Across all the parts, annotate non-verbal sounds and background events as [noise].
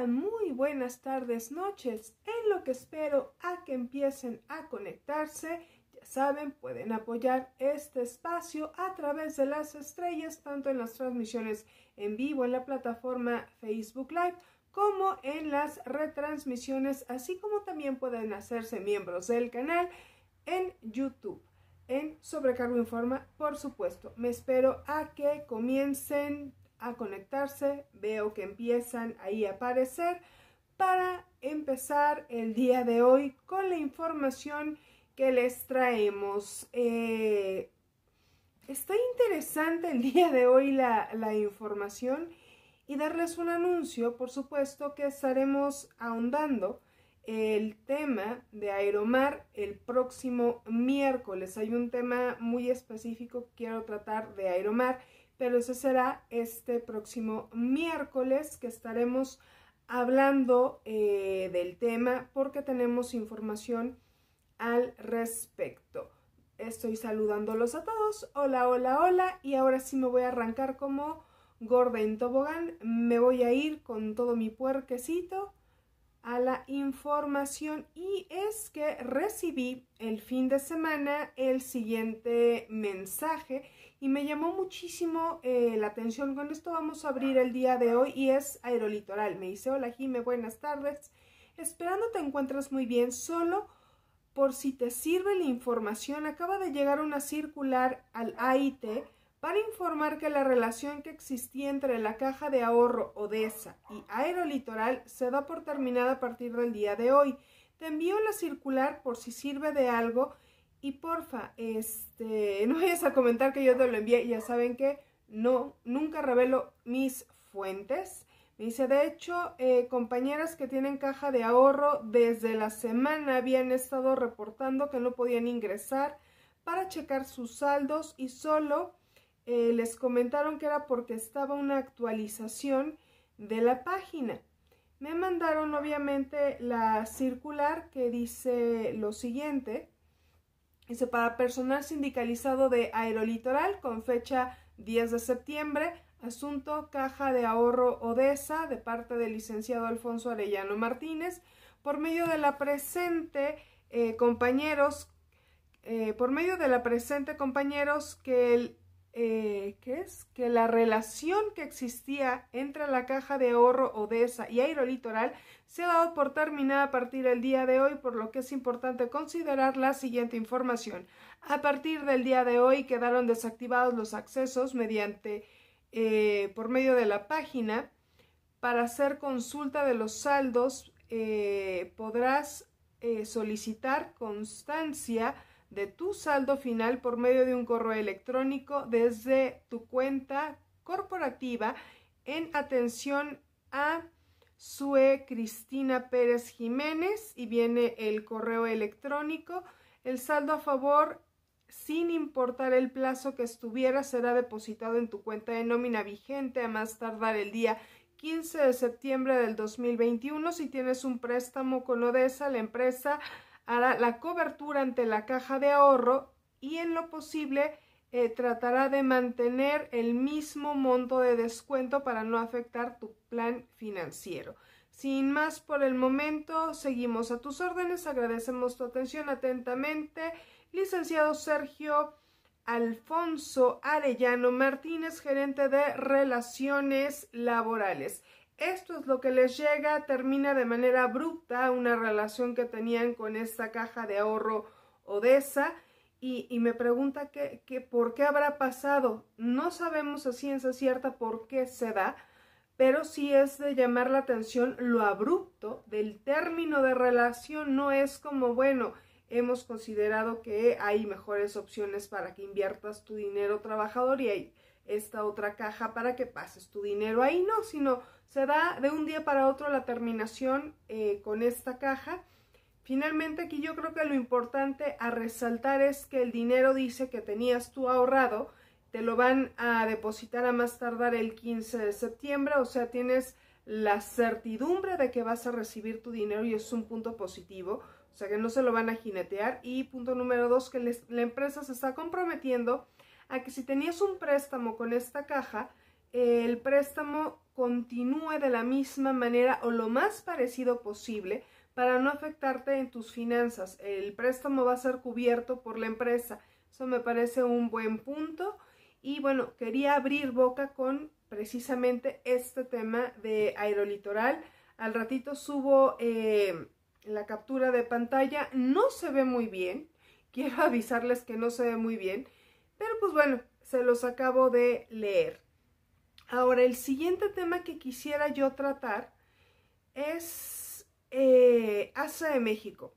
muy buenas tardes, noches. En lo que espero a que empiecen a conectarse, ya saben, pueden apoyar este espacio a través de las estrellas, tanto en las transmisiones en vivo en la plataforma Facebook Live como en las retransmisiones, así como también pueden hacerse miembros del canal en YouTube. En Sobrecargo Informa, por supuesto. Me espero a que comiencen a conectarse, veo que empiezan ahí a aparecer para empezar el día de hoy con la información que les traemos. Eh, está interesante el día de hoy la, la información y darles un anuncio, por supuesto, que estaremos ahondando el tema de Aeromar el próximo miércoles. Hay un tema muy específico que quiero tratar de Aeromar pero ese será este próximo miércoles que estaremos hablando eh, del tema porque tenemos información al respecto. Estoy saludándolos a todos. Hola, hola, hola. Y ahora sí me voy a arrancar como gorda en tobogán. Me voy a ir con todo mi puerquecito a la información y es que recibí el fin de semana el siguiente mensaje y me llamó muchísimo eh, la atención. Con esto vamos a abrir el día de hoy y es Aerolitoral. Me dice, hola Jime, buenas tardes. Esperando te encuentras muy bien, solo por si te sirve la información, acaba de llegar una circular al AIT para informar que la relación que existía entre la caja de ahorro Odessa y Aerolitoral se da por terminada a partir del día de hoy. Te envío la circular por si sirve de algo y porfa, este, [laughs] no vayas a comentar que yo te lo envié. Ya saben que no, nunca revelo mis fuentes. Me dice, de hecho, eh, compañeras que tienen caja de ahorro desde la semana habían estado reportando que no podían ingresar para checar sus saldos y solo eh, les comentaron que era porque estaba una actualización de la página. Me mandaron obviamente la circular que dice lo siguiente Dice, para personal sindicalizado de Aerolitoral con fecha 10 de septiembre, asunto Caja de Ahorro Odessa de parte del licenciado Alfonso Arellano Martínez, por medio de la presente, eh, compañeros, eh, por medio de la presente, compañeros, que el eh, que es? Que la relación que existía entre la caja de ahorro Odessa y Aerolitoral se ha dado por terminada a partir del día de hoy, por lo que es importante considerar la siguiente información. A partir del día de hoy quedaron desactivados los accesos mediante eh, por medio de la página para hacer consulta de los saldos eh, podrás solicitar constancia de tu saldo final por medio de un correo electrónico desde tu cuenta corporativa en atención a Sue Cristina Pérez Jiménez y viene el correo electrónico. El saldo a favor, sin importar el plazo que estuviera, será depositado en tu cuenta de nómina vigente a más tardar el día 15 de septiembre del 2021 si tienes un préstamo con Odessa, la empresa hará la cobertura ante la caja de ahorro y en lo posible eh, tratará de mantener el mismo monto de descuento para no afectar tu plan financiero. Sin más por el momento, seguimos a tus órdenes, agradecemos tu atención atentamente. Licenciado Sergio Alfonso Arellano Martínez, gerente de Relaciones Laborales esto es lo que les llega, termina de manera abrupta una relación que tenían con esta caja de ahorro Odessa y, y me pregunta que, por qué habrá pasado. No sabemos a ciencia cierta por qué se da, pero sí es de llamar la atención lo abrupto del término de relación. No es como, bueno, hemos considerado que hay mejores opciones para que inviertas tu dinero trabajador y hay esta otra caja para que pases tu dinero ahí, no, sino se da de un día para otro la terminación eh, con esta caja. Finalmente aquí yo creo que lo importante a resaltar es que el dinero dice que tenías tú ahorrado, te lo van a depositar a más tardar el 15 de septiembre, o sea, tienes la certidumbre de que vas a recibir tu dinero y es un punto positivo, o sea que no se lo van a jinetear. Y punto número dos, que la empresa se está comprometiendo a que si tenías un préstamo con esta caja, el préstamo continúe de la misma manera o lo más parecido posible para no afectarte en tus finanzas. El préstamo va a ser cubierto por la empresa. Eso me parece un buen punto. Y bueno, quería abrir boca con precisamente este tema de aerolitoral. Al ratito subo eh, la captura de pantalla. No se ve muy bien. Quiero [laughs] avisarles que no se ve muy bien. Pero pues bueno, se los acabo de leer. Ahora, el siguiente tema que quisiera yo tratar es eh, Asa de México.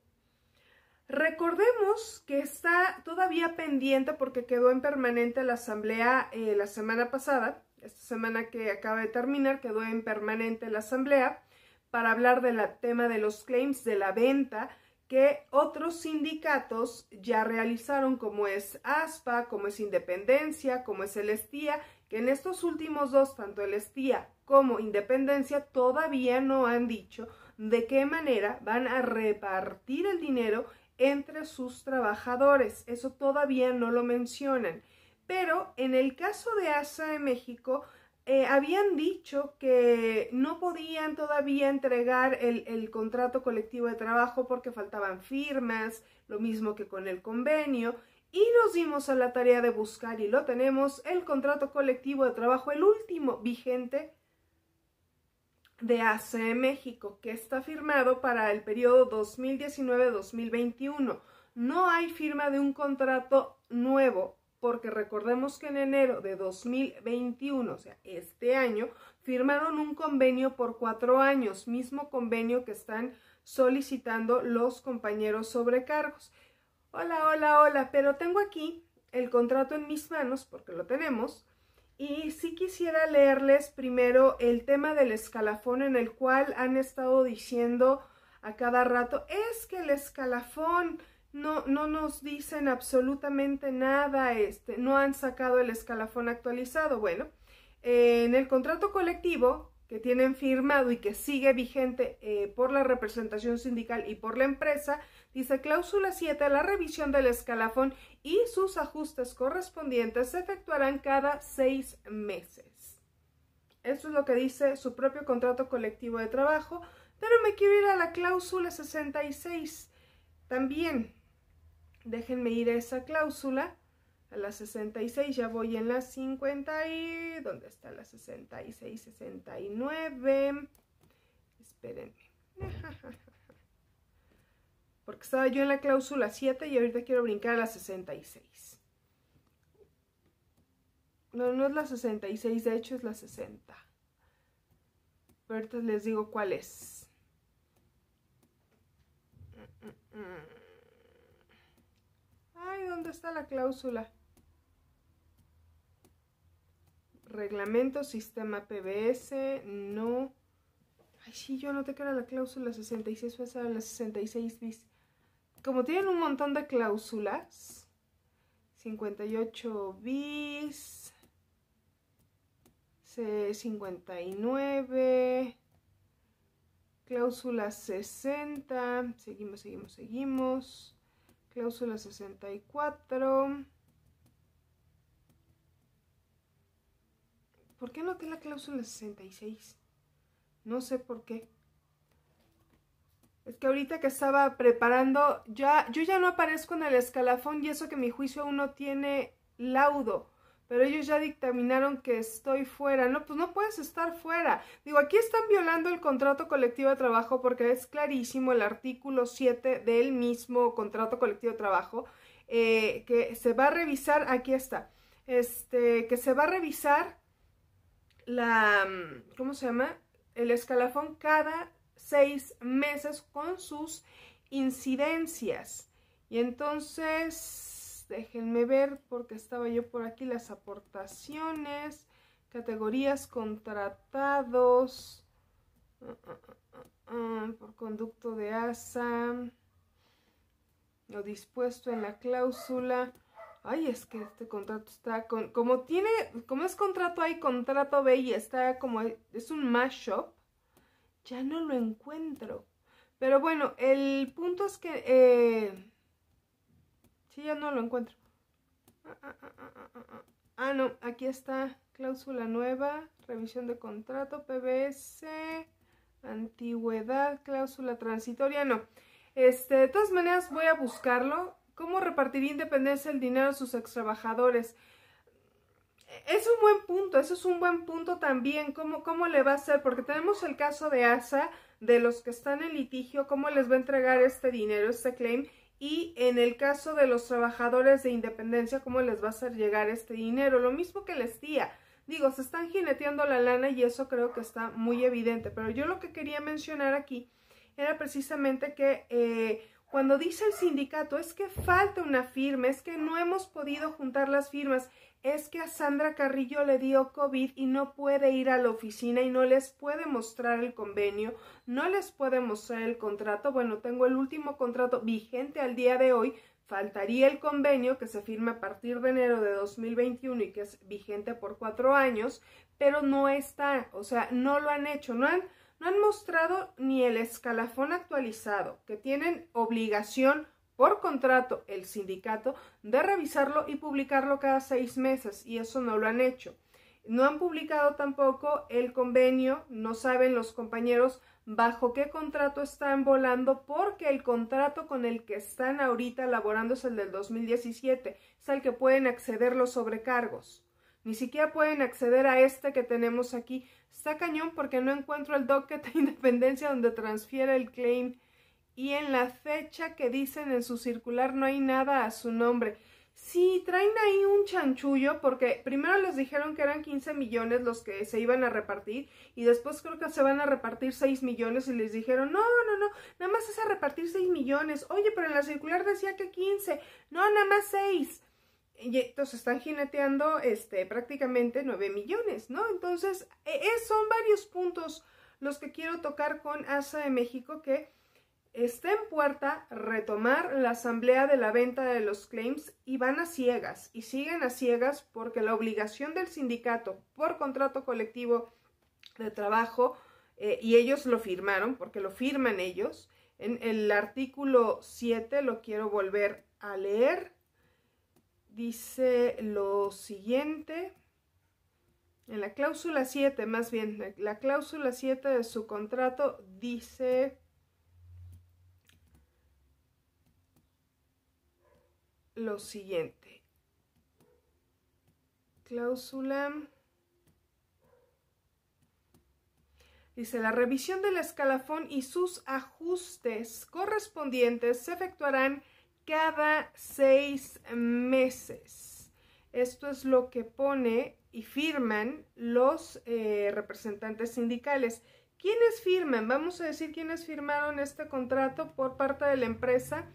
Recordemos que está todavía pendiente porque quedó en permanente la asamblea eh, la semana pasada, esta semana que acaba de terminar, quedó en permanente la asamblea para hablar del tema de los claims de la venta que otros sindicatos ya realizaron, como es ASPA, como es Independencia, como es Celestía, que en estos últimos dos, tanto el Estía como Independencia, todavía no han dicho de qué manera van a repartir el dinero entre sus trabajadores. Eso todavía no lo mencionan. Pero en el caso de ASA de México, eh, habían dicho que no podían todavía entregar el, contrato colectivo de trabajo porque faltaban firmas, lo mismo que con el convenio. Y nos dimos a la tarea de buscar, y lo tenemos, el contrato colectivo de trabajo, el último vigente de ACE México, que está firmado para el periodo 2019-2021. No hay firma de un contrato nuevo, porque recordemos que en enero de 2021, o sea, este año, firmaron un convenio por cuatro años, mismo convenio que están solicitando los compañeros sobrecargos hola, hola, hola, pero tengo aquí el contrato en mis manos, porque lo tenemos, y sí quisiera leerles primero el tema del escalafón en el cual han estado diciendo a cada rato, es que el escalafón no, no nos dicen absolutamente nada, este, no han sacado el escalafón actualizado. Bueno, eh, en el contrato colectivo que tienen firmado y que sigue vigente eh, por la representación sindical y por la empresa, dice cláusula 7, la revisión del escalafón y sus ajustes correspondientes se efectuarán cada seis meses. Esto es lo que dice su propio contrato colectivo de trabajo, pero me quiero ir a la cláusula 66 también. Déjenme ir a esa cláusula a 66, ya voy en la 50 y... ¿Dónde está la 66? 69. Espérenme. [laughs] Porque estaba yo en la cláusula 7 y ahorita quiero brincar a la 66. No, no es la 66, de hecho es la 60. Pero ahorita les digo cuál es. Mm, mm, mm. Ay, ¿dónde está la cláusula? Reglamento, sistema PBS, no. Ay, sí, yo noté que era la cláusula 66, fue la 66 bis. Como tienen un montón de cláusulas, 58 bis, 59, cláusula 60, seguimos, seguimos, seguimos, cláusula 64. ¿Por qué anoté la cláusula 66? No sé por qué. Es que ahorita que estaba preparando, ya, yo ya no aparezco en el escalafón y eso que mi juicio aún no tiene laudo. Pero ellos ya dictaminaron que estoy fuera. No, pues no puedes estar fuera. Digo, aquí están violando el contrato colectivo de trabajo porque es clarísimo el artículo 7 del mismo contrato colectivo de trabajo eh, que se va a revisar, aquí está, este, que se va a revisar la, mm, ¿cómo se llama? El escalafón cada seis meses con sus incidencias. Y entonces, déjenme ver porque estaba yo por aquí las aportaciones, categorías contratados ah, ah, ah, por conducto de ASA, lo dispuesto en la cláusula ay, es que este contrato está con, como tiene, como es contrato A y contrato B y está como, es un mashup, ya no lo encuentro. Pero bueno, el punto es que, eh, sí, ya no lo encuentro. Ah, ah, ah, ah, ah no, aquí está cláusula nueva, revisión de contrato, PBS, antigüedad, cláusula transitoria, no. Este, de todas maneras voy a buscarlo ¿Cómo repartiría Independencia el dinero a sus extrabajadores? Es un buen punto, eso es un buen punto también, ¿Cómo, cómo le va a hacer, porque tenemos el caso de ASA, de los que están en litigio, cómo les va a entregar este dinero, este claim, y en el caso de los trabajadores de Independencia, cómo les va a hacer llegar este dinero, lo mismo que les tía. Digo, se están jineteando la lana y eso creo que está muy evidente, pero yo lo que quería mencionar aquí era precisamente que eh, cuando dice el sindicato, es que falta una firma, es que no hemos podido juntar las firmas, es que a Sandra Carrillo le dio COVID y no puede ir a la oficina y no les puede mostrar el convenio, no les puede mostrar el contrato. Bueno, tengo el último contrato vigente al día de hoy, faltaría el convenio que se firma a partir de enero de 2021 y que es vigente por cuatro años, pero no está, o sea, no lo han hecho, no han han mostrado ni el escalafón actualizado, que tienen obligación por contrato el sindicato de revisarlo y publicarlo cada seis meses, y eso no lo han hecho. No han publicado tampoco el convenio, no saben los compañeros bajo qué contrato están volando, porque el contrato con el que están ahorita laborando es el del 2017, es el que pueden acceder los sobrecargos. Ni siquiera pueden acceder a este que tenemos aquí. Está cañón porque no encuentro el docket de [laughs] independencia donde transfiere el claim. Y en la fecha que dicen en su circular no hay nada a su nombre. Sí, traen ahí un chanchullo porque primero les dijeron que eran 15 millones los que se iban a repartir y después creo que se van a repartir 6 millones y les dijeron, no, no, no, nada más es a repartir 6 millones. Oye, pero en la circular decía que 15. No, nada más 6 entonces están jineteando este, prácticamente 9 millones, ¿no? Entonces, e, e, son varios puntos los que quiero tocar con ASA de México que está en puerta retomar la asamblea de la venta de los claims y van a ciegas y siguen a ciegas porque la obligación del sindicato por contrato colectivo de trabajo eh, y ellos lo firmaron porque lo firman ellos. En el artículo 7 lo quiero volver a leer dice lo siguiente. En la cláusula 7, más bien, la cláusula 7 de su contrato dice lo siguiente. Cláusula Dice, la revisión del escalafón y sus ajustes correspondientes se efectuarán cada seis meses. Esto es lo que pone y firman los eh, representantes sindicales. ¿Quiénes firman? Vamos a decir quiénes firmaron este contrato por parte de la empresa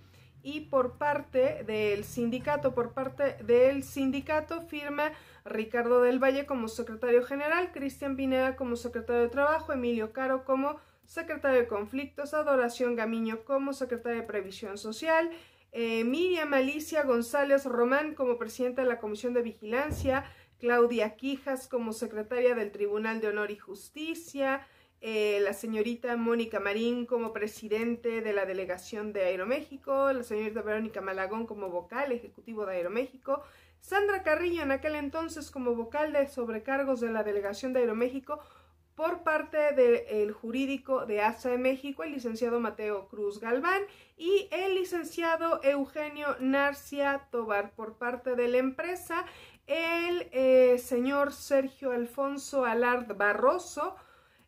y por parte del sindicato. Por parte del sindicato firma Ricardo del Valle como secretario general, Cristian Pineda como secretario de Trabajo, Emilio Caro como secretario de Conflictos, Adoración Gamiño como secretario de Previsión Social, eh, Miriam Alicia González Román como presidenta de la Comisión de Vigilancia, Claudia Quijas como secretaria del Tribunal de Honor y Justicia, eh, la señorita Mónica Marín como presidente de la delegación de Aeroméxico, la señorita Verónica Malagón como vocal ejecutivo de Aeroméxico, Sandra Carrillo en aquel entonces como vocal de sobrecargos de la delegación de Aeroméxico, por parte del jurídico de ASA de México, el licenciado Mateo Cruz Galván, y el licenciado Eugenio Narcia Tobar, por parte de la empresa, el eh, señor Sergio Alfonso Alard Barroso,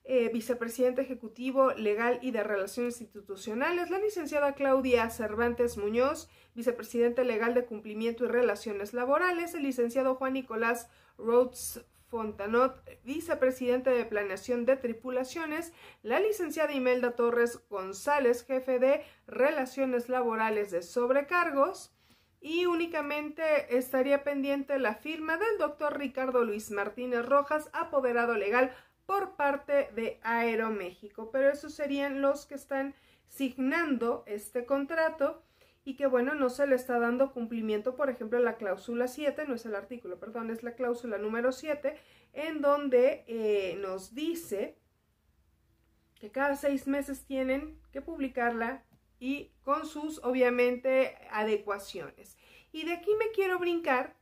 eh, vicepresidente ejecutivo legal y de relaciones institucionales, la licenciada Claudia Cervantes Muñoz, vicepresidente legal de cumplimiento y relaciones laborales, el licenciado Juan Nicolás Rhodes Fontanot, vicepresidente de Planeación de Tripulaciones, la licenciada Imelda Torres González, jefe de Relaciones Laborales de Sobrecargos, y únicamente estaría pendiente la firma del doctor Ricardo Luis Martínez Rojas, apoderado legal por parte de Aeroméxico. Pero esos serían los que están signando este contrato y que bueno, no se le está dando cumplimiento, por ejemplo, la cláusula 7, no es el artículo, perdón, es la cláusula número 7, en donde eh, nos dice que cada seis meses tienen que publicarla y con sus, obviamente, adecuaciones. Y de aquí me quiero brincar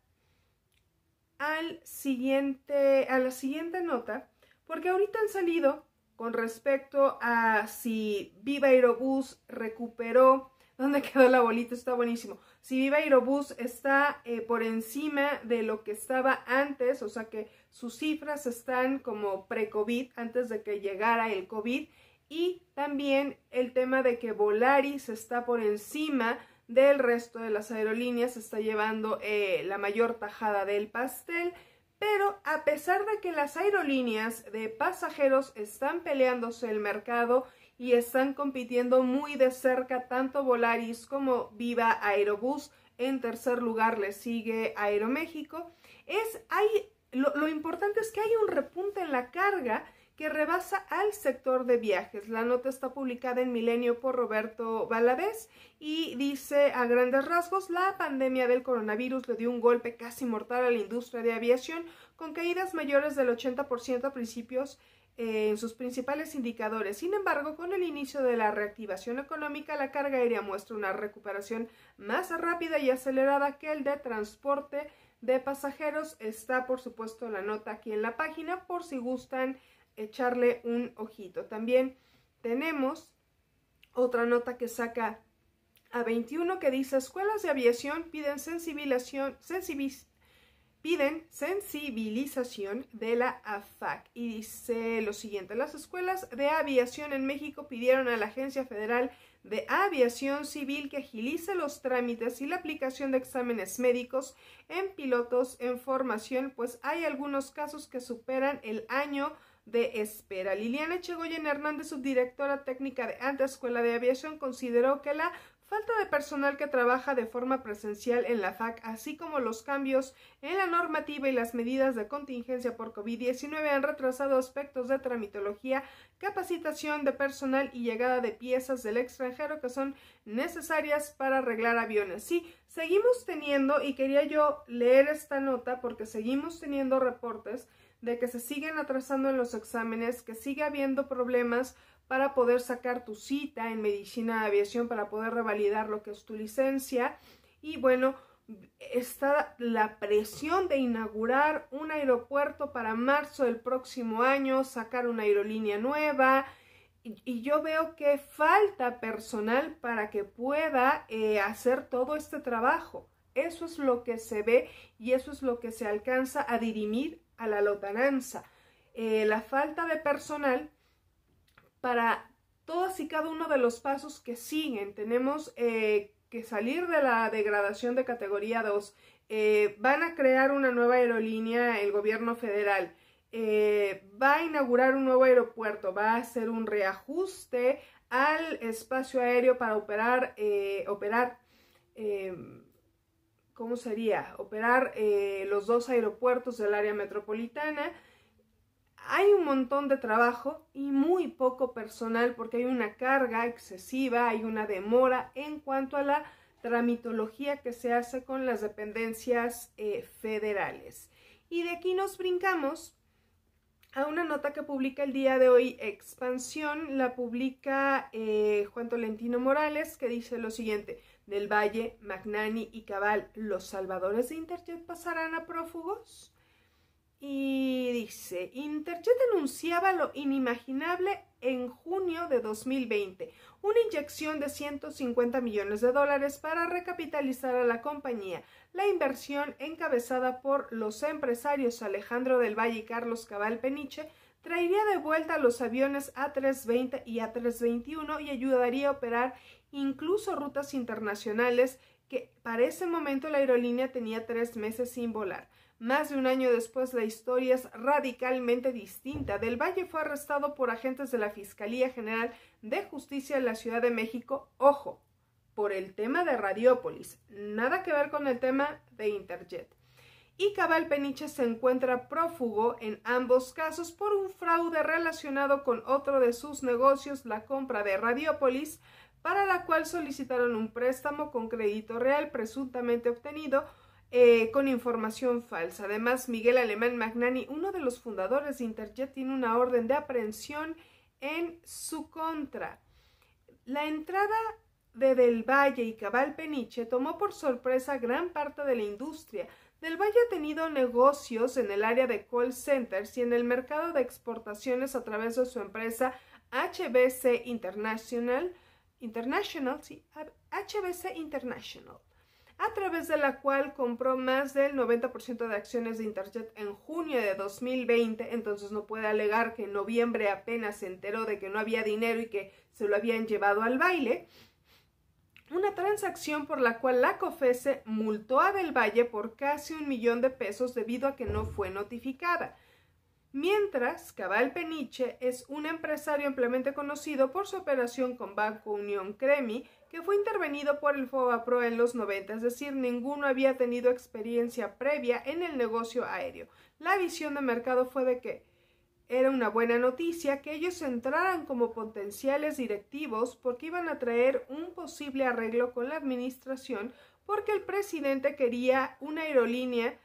al siguiente, a la siguiente nota, porque ahorita han salido con respecto a si Viva Aerobús recuperó dónde quedó la bolita, está buenísimo. Si Viva Aerobús está eh, por encima de lo que estaba antes, o sea que sus cifras están como pre-COVID, antes de que llegara el COVID, y también el tema de que Volaris está por encima del resto de las aerolíneas, está llevando eh, la mayor tajada del pastel. Pero a pesar de que las aerolíneas de pasajeros están peleándose el mercado y están compitiendo muy de cerca tanto Volaris como Viva Aerobús. En tercer lugar le sigue Aeroméxico. Es, hay, lo, importante es que hay un repunte en la carga que rebasa al sector de viajes. La nota está publicada en Milenio por Roberto Baladés y dice a grandes rasgos, la pandemia del coronavirus le dio un golpe casi mortal a la industria de aviación con caídas mayores del 80% a principios en sus principales indicadores. Sin embargo, con el inicio de la reactivación económica, la carga aérea muestra una recuperación más rápida y acelerada que el de transporte de pasajeros. Está, por supuesto, la nota aquí en la página por si gustan echarle un ojito. También tenemos otra nota que saca a 21 que dice escuelas de aviación piden sensibilización, sensibilización piden sensibilización de la AFAC y dice lo siguiente, las escuelas de aviación en México pidieron a la Agencia Federal de Aviación Civil que agilice los trámites y la aplicación de exámenes médicos en pilotos en formación, pues hay algunos casos que superan el año de espera. Liliana Chegoyen Hernández, subdirectora técnica de Alta Escuela de Aviación, consideró que la falta de personal que trabaja de forma presencial en la FAC, así como los cambios en la normativa y las medidas de contingencia por COVID-19 han retrasado aspectos de tramitología, capacitación de personal y llegada de piezas del extranjero que son necesarias para arreglar aviones. Sí, seguimos teniendo, y quería yo leer esta nota porque seguimos teniendo reportes de que se siguen atrasando en los exámenes, que sigue habiendo problemas para poder sacar tu cita en medicina de aviación, para poder revalidar lo que es tu licencia. Y bueno, está la presión de inaugurar un aeropuerto para marzo del próximo año, sacar una aerolínea nueva. Y, yo veo que falta personal para que pueda eh, hacer todo este trabajo. Eso es lo que se ve y eso es lo que se alcanza a dirimir a la lotananza. Eh, la falta de personal para todos y cada uno de los pasos que siguen. Tenemos eh, que salir de la degradación de categoría 2. Eh, van a crear una nueva aerolínea el gobierno federal. Eh, va a inaugurar un nuevo aeropuerto, va a hacer un reajuste al espacio aéreo para operar, operar, ¿cómo sería? Operar los dos aeropuertos del área metropolitana hay un montón de trabajo y muy poco personal porque hay una carga excesiva, hay una demora en cuanto a la tramitología que se hace con las dependencias eh, federales. Y de aquí nos brincamos a una nota que publica el día de hoy Expansión, la publica eh, Juan Tolentino Morales, que dice lo siguiente, del Valle, Magnani y Cabal, ¿los salvadores de Interjet pasarán a prófugos? dice, Interjet anunciaba lo inimaginable en junio de 2020, una inyección de 150 millones de dólares para recapitalizar a la compañía. La inversión encabezada por los empresarios Alejandro del Valle y Carlos Cabal Peniche traería de vuelta los aviones A320 y A321 y ayudaría a operar incluso rutas internacionales que para ese momento la aerolínea tenía tres meses sin volar. Más de un año después la historia es radicalmente distinta. Del Valle fue arrestado por agentes de la Fiscalía General de Justicia en la Ciudad de México, ojo, por el tema de Radiópolis, nada que ver con el tema de Interjet. Y Cabal Peniche se encuentra prófugo en ambos casos por un fraude relacionado con otro de sus negocios, la compra de Radiópolis, para la cual solicitaron un préstamo con crédito real presuntamente obtenido eh, con información falsa. Además, Miguel Alemán Magnani, uno de los fundadores de Interjet, tiene una orden de aprehensión en su contra. La entrada de Del Valle y Cabal Peniche tomó por sorpresa gran parte de la industria. Del Valle ha tenido negocios en el área de call centers y en el mercado de exportaciones a través de su empresa HBC International, International, HBC International a través de la cual compró más del 90% de acciones de Interjet en junio de 2020, entonces no puede alegar que en noviembre apenas se enteró de que no había dinero y que se lo habían llevado al baile. Una transacción por la cual la COFESE multó a Del Valle por casi un millón de pesos debido a que no fue notificada. Mientras, Cabal Peniche es un empresario ampliamente conocido por su operación con Banco Unión Cremi, que fue intervenido por el FOBAPRO en los 90, es decir, ninguno había tenido experiencia previa en el negocio aéreo. La visión de mercado fue de que era una buena noticia que ellos entraran como potenciales directivos porque iban a traer un posible arreglo con la administración porque el presidente quería una aerolínea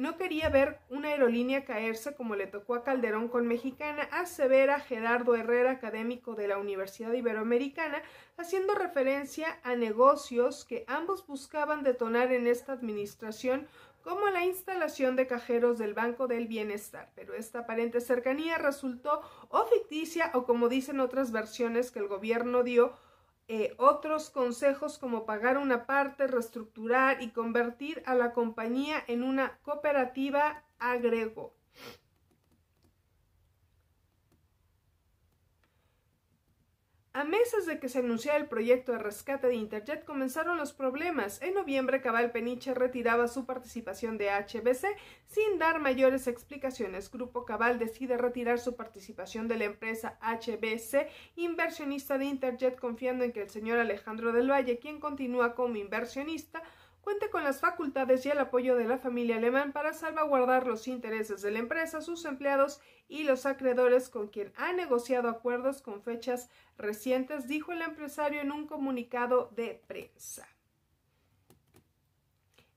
no quería ver una aerolínea caerse como le tocó a Calderón con Mexicana, asevera Gerardo Herrera, académico de la Universidad Iberoamericana, haciendo referencia a negocios que ambos buscaban detonar en esta administración como la instalación de cajeros del Banco del Bienestar, pero esta aparente cercanía resultó o ficticia o como dicen otras versiones que el gobierno dio, eh, otros consejos como pagar una parte, reestructurar y convertir a la compañía en una cooperativa agrego. A meses de que se anunciara el proyecto de rescate de Interjet comenzaron los problemas. En noviembre, Cabal Peniche retiraba su participación de HBC sin dar mayores explicaciones. Grupo Cabal decide retirar su participación de la empresa HBC, inversionista de Interjet, confiando en que el señor Alejandro del Valle, quien continúa como inversionista, cuenta con las facultades y el apoyo de la familia alemán para salvaguardar los intereses de la empresa, sus empleados y los acreedores con quien ha negociado acuerdos con fechas recientes, dijo el empresario en un comunicado de prensa.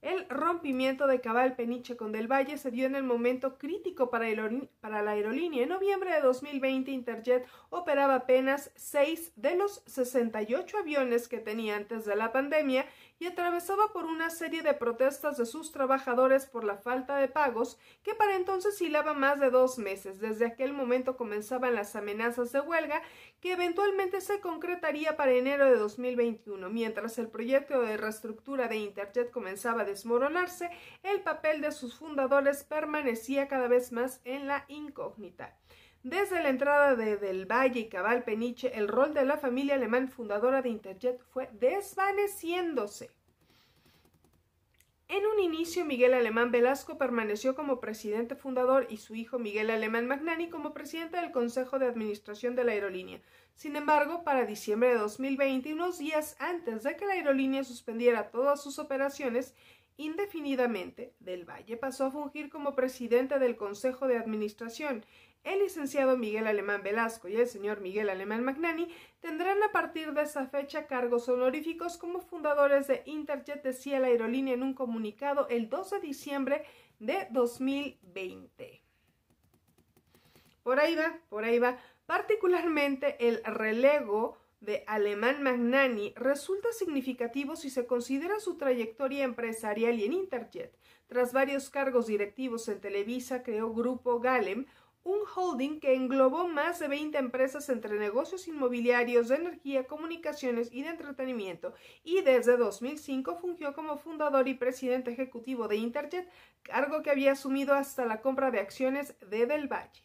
El rompimiento de Cabal Peniche con Del Valle se dio en el momento crítico para, la aerolínea. En noviembre de 2020, Interjet operaba apenas seis de los 68 aviones que tenía antes de la pandemia y atravesaba por una serie de protestas de sus trabajadores por la falta de pagos, que para entonces hilaba más de dos meses. Desde aquel momento comenzaban las amenazas de huelga, que eventualmente se concretaría para enero de 2021. Mientras el proyecto de reestructura de Interjet comenzaba a desmoronarse, el papel de sus fundadores permanecía cada vez más en la incógnita. Desde la entrada de Del Valle y Cabal Peniche, el rol de la familia alemán fundadora de Interjet fue desvaneciéndose. En un inicio, Miguel Alemán Velasco permaneció como presidente fundador y su hijo Miguel Alemán Magnani como presidente del Consejo de Administración de la aerolínea. Sin embargo, para diciembre de 2020, unos días antes de que la aerolínea suspendiera todas sus operaciones, indefinidamente, Del Valle pasó a fungir como presidente del Consejo de Administración el licenciado Miguel Alemán Velasco y el señor Miguel Alemán Magnani tendrán a partir de esa fecha cargos honoríficos como fundadores de Interjet de Ciel Aerolínea en un comunicado el 12 de diciembre de 2020. Por ahí va, por ahí va. Particularmente el relevo de Alemán Magnani resulta significativo si se considera su trayectoria empresarial y en Interjet. Tras varios cargos directivos en Televisa, creó Grupo Galem, un holding que englobó más de 20 empresas entre negocios inmobiliarios, de energía, comunicaciones y de entretenimiento, y desde 2005 fungió como fundador y presidente ejecutivo de Interjet, cargo que había asumido hasta la compra de acciones de Del Valle.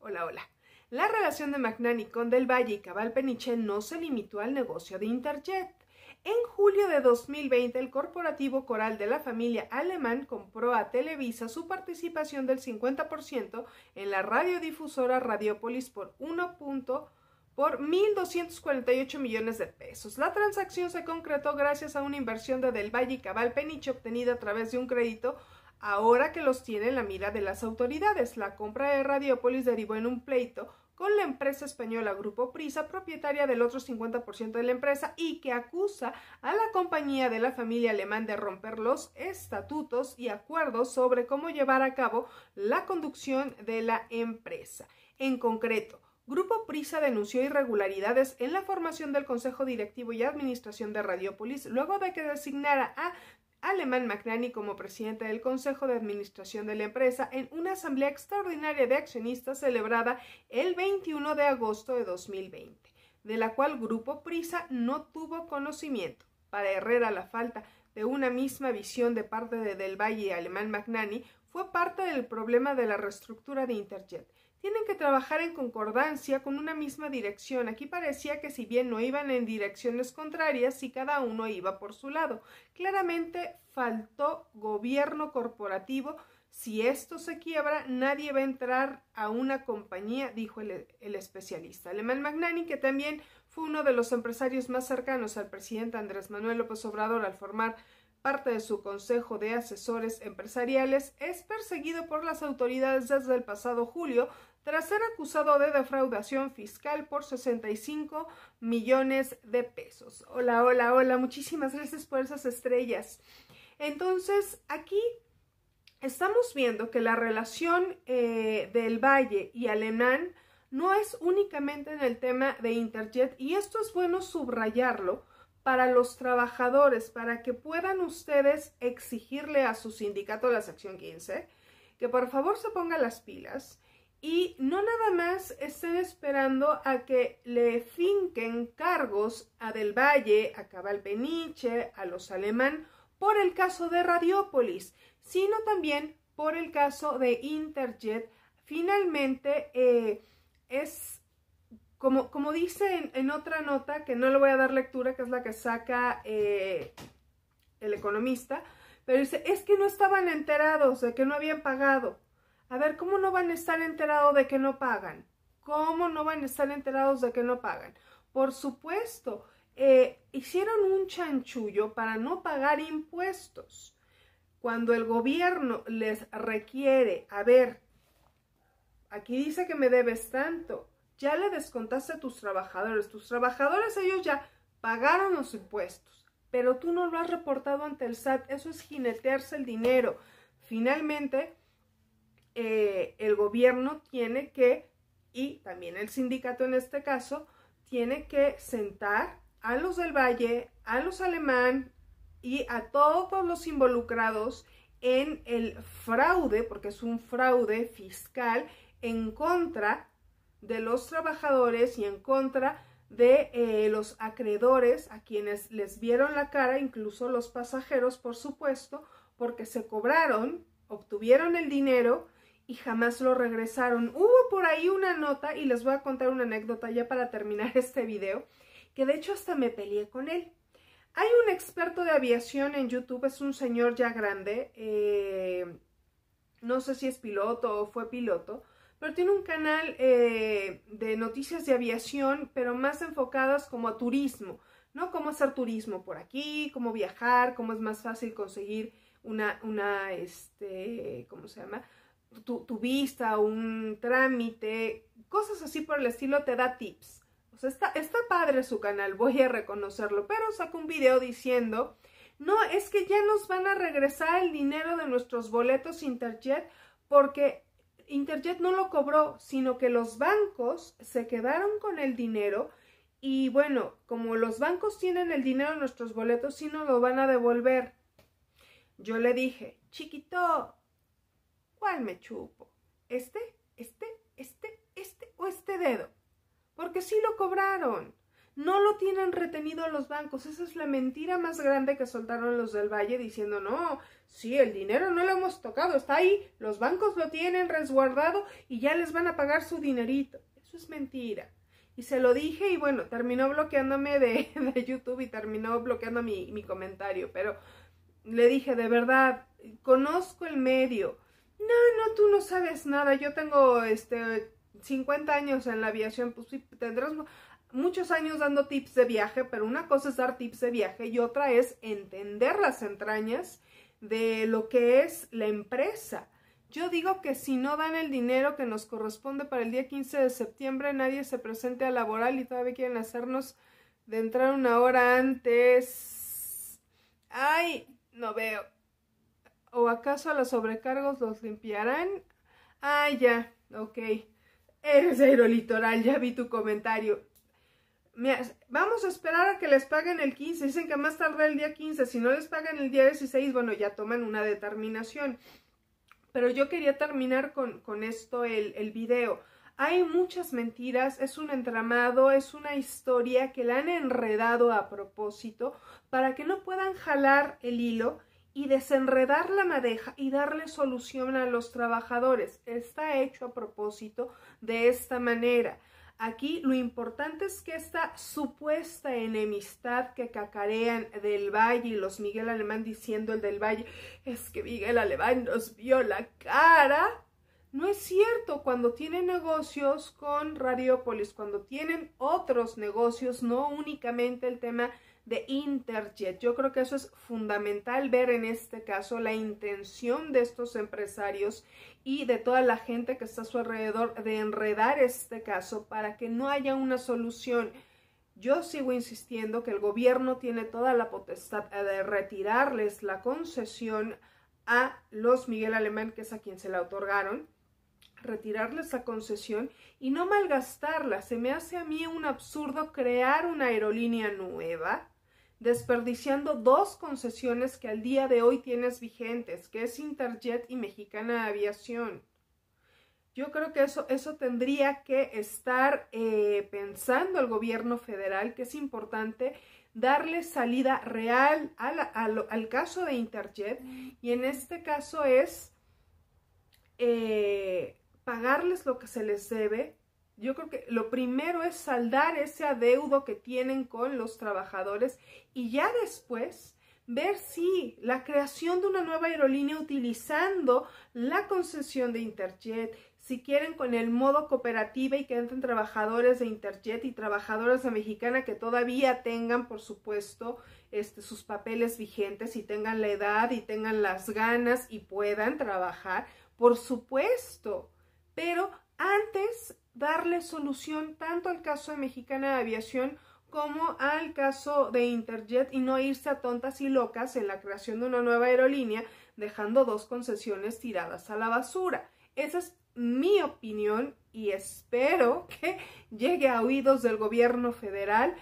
Hola, hola. La relación de Magnani con Del Valle y Cabal Peniche no se limitó al negocio de Interjet. En julio de 2020, el Corporativo Coral de la Familia Alemán compró a Televisa su participación del 50% en la radiodifusora Radiopolis por por 1.248 millones de pesos. La transacción se concretó gracias a una inversión de Del Valle y Cabal Peniche obtenida a través de un crédito ahora que los tiene en la mira de las autoridades. La compra de Radiopolis derivó en un pleito con la empresa española Grupo Prisa, propietaria del otro 50% de la empresa y que acusa a la compañía de la familia alemán de romper los estatutos y acuerdos sobre cómo llevar a cabo la conducción de la empresa. En concreto, Grupo Prisa denunció irregularidades en la formación del Consejo Directivo y Administración de Radiopolis luego de que designara a Alemán Magnani como presidente del Consejo de Administración de la empresa en una asamblea extraordinaria de accionistas celebrada el 21 de agosto de 2020, de la cual Grupo Prisa no tuvo conocimiento. Para Herrera, la falta de una misma visión de parte de Del Valle y Alemán Magnani fue parte del problema de la reestructura de Interjet, tienen que trabajar en concordancia con una misma dirección. Aquí parecía que si bien no iban en direcciones contrarias, si cada uno iba por su lado. Claramente faltó gobierno corporativo. Si esto se quiebra, nadie va a entrar a una compañía, dijo el, el especialista. Alemán Magnani, que también fue uno de los empresarios más cercanos al presidente Andrés Manuel López Obrador al formar parte de su Consejo de Asesores Empresariales, es perseguido por las autoridades desde el pasado julio tras ser acusado de defraudación fiscal por 65 millones de pesos. Hola, hola, hola, muchísimas gracias por esas estrellas. Entonces, aquí estamos viendo que la relación eh, del Valle y Alemán no es únicamente en el tema de Interjet y esto es bueno subrayarlo para los trabajadores, para que puedan ustedes exigirle a su sindicato de la sección 15 que por favor se pongan las pilas, y no nada más estén esperando a que le finquen cargos a Del Valle, a Cabal Peniche, a los alemán por el caso de Radiópolis, sino también por el caso de Interjet. Finalmente eh, es como, como dice en, otra nota, que no le voy a dar lectura, que es la que saca eh, el economista, pero dice, es que no estaban enterados de que no habían pagado. A ver, ¿cómo no van a estar enterados de que no pagan? ¿Cómo no van a estar enterados de que no pagan? Por supuesto, eh, hicieron un chanchullo para no pagar impuestos. Cuando el gobierno les requiere, a ver, aquí dice que me debes tanto, ya le descontaste a tus trabajadores, tus trabajadores ellos ya pagaron los impuestos, pero tú no lo has reportado ante el SAT, eso es jinetearse el dinero. Finalmente, eh, el gobierno tiene que, y también el sindicato en este caso, tiene que sentar a los del Valle, a los alemán y a todos los involucrados en el fraude, porque es un fraude fiscal en contra de los trabajadores y en contra de eh, los acreedores a quienes les vieron la cara, incluso los pasajeros, por supuesto, porque se cobraron, obtuvieron el dinero y jamás lo regresaron. Hubo por ahí una nota y les voy a contar una anécdota ya para terminar [laughs] este video, que de hecho hasta me peleé con él. Hay un experto de aviación en YouTube, es un señor ya grande, eh, no sé si es piloto o fue piloto, pero tiene un canal eh, de noticias de aviación, pero más enfocadas como a turismo, ¿no? Cómo hacer turismo por aquí, cómo viajar, cómo es más fácil conseguir una, una, este, ¿cómo se llama? tu, vista, un trámite, cosas así por el estilo, te da tips. O sea, está, está padre su canal, voy a reconocerlo, pero sacó un video diciendo, no, es que ya nos van a regresar el dinero de nuestros boletos Interjet porque Interjet no lo cobró, sino que los bancos se quedaron con el dinero y bueno, como los bancos tienen el dinero de nuestros boletos, sí no lo van a devolver. Yo le dije, chiquito, me chupo? ¿Este? ¿Este? ¿Este? ¿Este? ¿O este dedo? Porque si lo cobraron. No lo tienen retenido los bancos. Esa es la mentira más grande que soltaron los del Valle diciendo, no, si el dinero no lo hemos tocado, está ahí, los bancos lo tienen resguardado y ya les van a pagar su dinerito. Eso es mentira. Y se lo dije y bueno, terminó bloqueándome de, [laughs] de YouTube y terminó bloqueando mi, mi comentario. Pero le dije, de verdad, conozco el medio no, no, tú no sabes nada, yo tengo este 50 años en la aviación, pues sí, tendrás muchos años dando tips de viaje, pero una cosa es dar tips de viaje y otra es entender las entrañas de lo que es la empresa. Yo digo que si no dan el dinero que nos corresponde para el día 15 de septiembre, nadie se presente a laboral y todavía quieren hacernos de entrar una hora antes. Ay, no veo. ¿O acaso a los sobrecargos los limpiarán? Ah, ya, ok. Eres Litoral, ya vi tu comentario. vamos a esperar a que les paguen el 15. Dicen que más tarde el día 15. Si no les pagan el día 16, bueno, ya toman una determinación. Pero yo quería terminar con, esto el, el video. Hay muchas mentiras, es un entramado, es una historia que la han enredado a propósito para que no puedan jalar el hilo y desenredar la madeja y darle solución a los trabajadores. Está hecho a propósito de esta manera. Aquí lo importante es que esta supuesta enemistad que cacarean del Valle y los Miguel Alemán diciendo el del Valle es que Miguel Alemán nos vio la cara. No es cierto, cuando tienen negocios con Radiópolis, cuando tienen otros negocios, no únicamente el tema de Interjet. Yo creo que eso es fundamental ver en este caso la intención de estos empresarios y de toda la gente que está a su alrededor de enredar este caso para que no haya una solución. Yo sigo insistiendo que el gobierno tiene toda la potestad eh, de retirarles la concesión a los Miguel Alemán, que es a quien se la otorgaron, retirarles la concesión y no malgastarla. Se me hace a mí un absurdo crear una aerolínea nueva desperdiciando dos concesiones que al día de hoy tienes vigentes, que es Interjet y Mexicana Aviación. Yo creo que eso, eso tendría que estar eh, pensando el gobierno federal, que es importante darle salida real al caso de Interjet y en este caso es eh, pagarles lo que se les debe, yo creo que lo primero es saldar ese adeudo que tienen con los trabajadores y ya después ver si la creación de una nueva aerolínea utilizando la concesión de Interjet, si quieren con el modo cooperativa y que entren trabajadores de Interjet y trabajadoras de Mexicana que todavía tengan, por supuesto, este, sus papeles vigentes y tengan la edad y tengan las ganas y puedan trabajar, por supuesto, pero antes darle solución tanto al caso de Mexicana de Aviación como al caso de Interjet y no irse a tontas y locas en la creación de una nueva aerolínea dejando dos concesiones tiradas a la basura. Esa es mi opinión y espero que [laughs] llegue a oídos del gobierno federal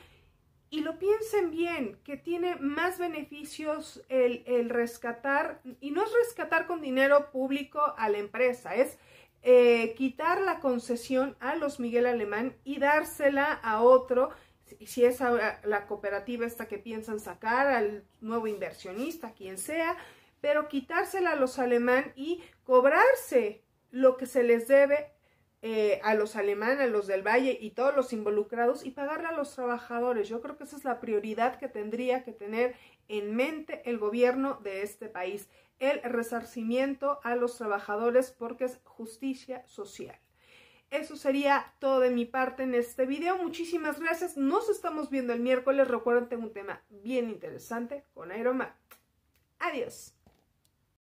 y lo piensen bien, que tiene más beneficios el, el rescatar, y no es rescatar con dinero público a la empresa, es eh, quitar la concesión a los Miguel Alemán y dársela a otro, si es la cooperativa esta que piensan sacar, al nuevo inversionista, quien sea, pero quitársela a los alemán y cobrarse lo que se les debe eh, a los alemán, a los del Valle y todos los involucrados y pagarle a los trabajadores. Yo creo que esa es la prioridad que tendría que tener en mente el gobierno de este país el resarcimiento a los trabajadores porque es justicia social. Eso sería todo de mi parte en este video. Muchísimas gracias. Nos estamos viendo el miércoles. Recuerden, tengo un tema bien interesante con Aeromar. Adiós.